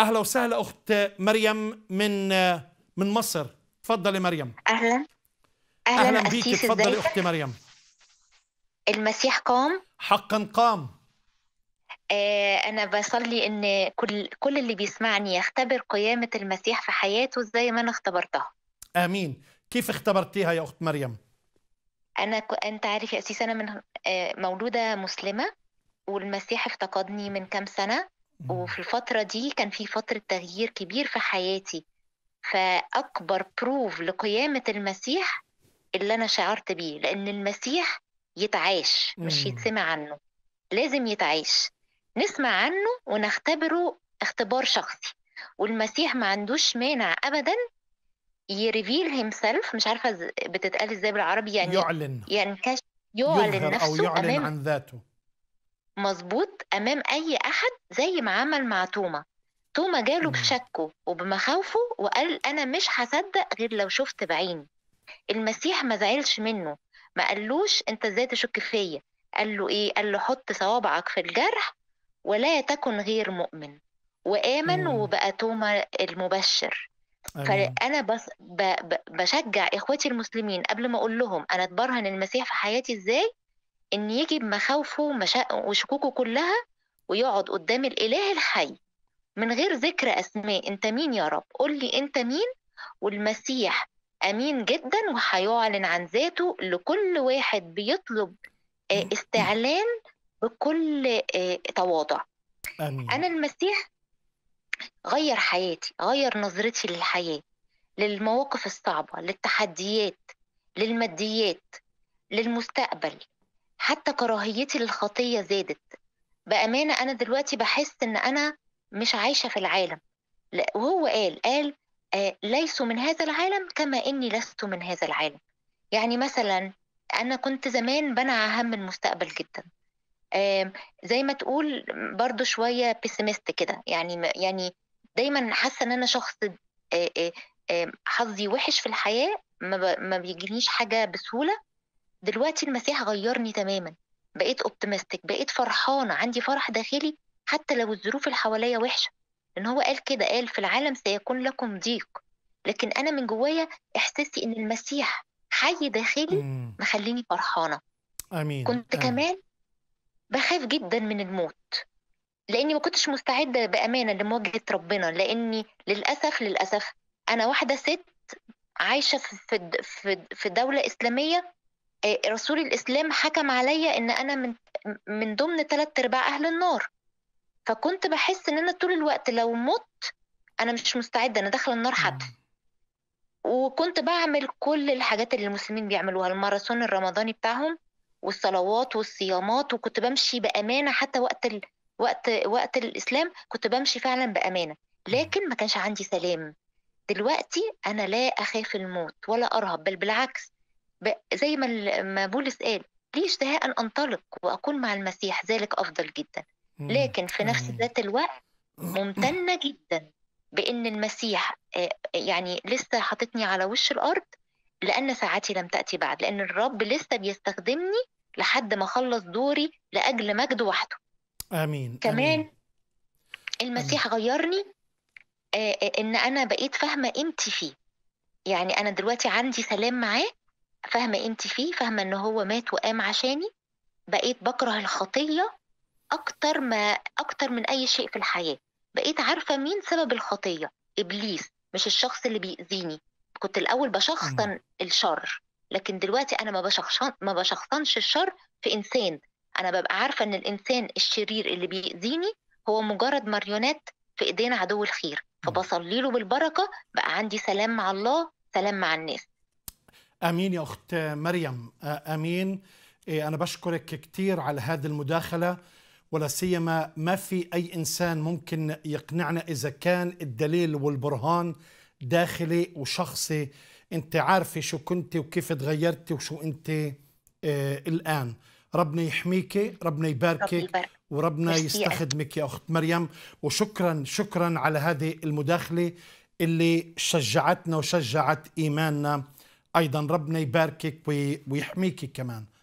اهلا وسهلا اخت مريم من من مصر تفضلي مريم اهلا اهلا, أهلا بيك تفضلي اختي مريم المسيح قام حقا قام آه، انا بصلي ان كل كل اللي بيسمعني يختبر قيامه المسيح في حياته زي ما انا اختبرتها امين كيف اختبرتيها يا اخت مريم انا ك... انت عارف يا اسيس انا من آه، مولوده مسلمه والمسيح افتقدني من كام سنه وفي الفترة دي كان في فترة تغيير كبير في حياتي فأكبر بروف لقيامة المسيح اللي أنا شعرت بيه لأن المسيح يتعاش مش يتسمع عنه لازم يتعاش نسمع عنه ونختبره اختبار شخصي والمسيح ما عندوش مانع أبدا يريفيل هيمسلف مش عارفة بتتقال ازاي بالعربي يعني يعلن ينكشف يعلن نفسه أو يعلن أمام عن ذاته مظبوط امام اي احد زي ما عمل مع توما توما جاله بشكه وبمخاوفه وقال انا مش هصدق غير لو شفت بعيني المسيح ما زعلش منه ما قالوش انت ازاي تشك فيا قال له ايه قال له حط صوابعك في الجرح ولا تكن غير مؤمن وامن وبقى توما المبشر فانا بس بشجع اخواتي المسلمين قبل ما اقول لهم انا اتبرهن المسيح في حياتي ازاي ان بمخاوفه مخاوفه وشكوكه كلها ويقعد قدام الاله الحي من غير ذكر اسماء انت مين يا رب قول لي انت مين والمسيح امين جدا وهيعلن عن ذاته لكل واحد بيطلب آه، استعلان بكل آه، تواضع أمين. انا المسيح غير حياتي غير نظرتي للحياه للمواقف الصعبه للتحديات للماديات للمستقبل حتى كراهيتي للخطية زادت بأمانة أنا دلوقتي بحس إن أنا مش عايشة في العالم وهو قال قال آه، ليس ليسوا من هذا العالم كما إني لست من هذا العالم يعني مثلا أنا كنت زمان بنع هم المستقبل جدا زي ما تقول برضو شوية بيسيمست كده يعني يعني دايما حاسة إن أنا شخص آه، آه، حظي وحش في الحياة ما بيجينيش حاجة بسهولة دلوقتي المسيح غيرني تماما بقيت اوبتمستيك بقيت فرحانه عندي فرح داخلي حتى لو الظروف اللي حواليا وحشه لان هو قال كده قال في العالم سيكون لكم ضيق لكن انا من جوايا احساسي ان المسيح حي داخلي مخليني فرحانه امين كنت آمين. كمان بخاف جدا من الموت لاني ما كنتش مستعده بامانه لمواجهه ربنا لاني للاسف للاسف انا واحده ست عايشه في في دوله اسلاميه آه، رسول الاسلام حكم عليا ان انا من من ضمن ثلاث ارباع اهل النار فكنت بحس ان انا طول الوقت لو مت انا مش مستعده انا داخله النار حتى وكنت بعمل كل الحاجات اللي المسلمين بيعملوها الماراثون الرمضاني بتاعهم والصلوات والصيامات وكنت بمشي بامانه حتى وقت ال... وقت وقت الاسلام كنت بمشي فعلا بامانه لكن ما كانش عندي سلام دلوقتي انا لا اخاف الموت ولا ارهب بل بالعكس زي ما ما بولس قال لي اشتهاء أن أنطلق وأكون مع المسيح ذلك أفضل جدا لكن في نفس ذات الوقت ممتنة جدا بأن المسيح آه، يعني لسه حاططني على وش الأرض لأن ساعتي لم تأتي بعد لأن الرب لسه بيستخدمني لحد ما أخلص دوري لأجل مجد وحده آمين كمان آمين. المسيح آمين. غيرني آه، آه، إن أنا بقيت فاهمة قيمتي فيه يعني أنا دلوقتي عندي سلام معاه فاهمه انت فيه فاهمه ان هو مات وقام عشاني بقيت بكره الخطيه اكتر ما اكتر من اي شيء في الحياه بقيت عارفه مين سبب الخطيه ابليس مش الشخص اللي بيأذيني كنت الاول بشخصن الشر لكن دلوقتي انا ما بشخصن ما بشخصنش الشر في انسان انا ببقى عارفه ان الانسان الشرير اللي بيأذيني هو مجرد ماريونات في ايدين عدو الخير فبصلي له بالبركه بقى عندي سلام مع الله سلام مع الناس امين يا اخت مريم آه، امين إيه، انا بشكرك كثير على هذه المداخله ولا سيما ما في اي انسان ممكن يقنعنا اذا كان الدليل والبرهان داخلي وشخصي انت عارفه شو كنت وكيف تغيرتي وشو انت آه، الان ربنا يحميك ربنا يباركك وربنا يستخدمك يا اخت مريم وشكرا شكرا على هذه المداخله اللي شجعتنا وشجعت ايماننا أيضا ربنا يباركك ويحميك كمان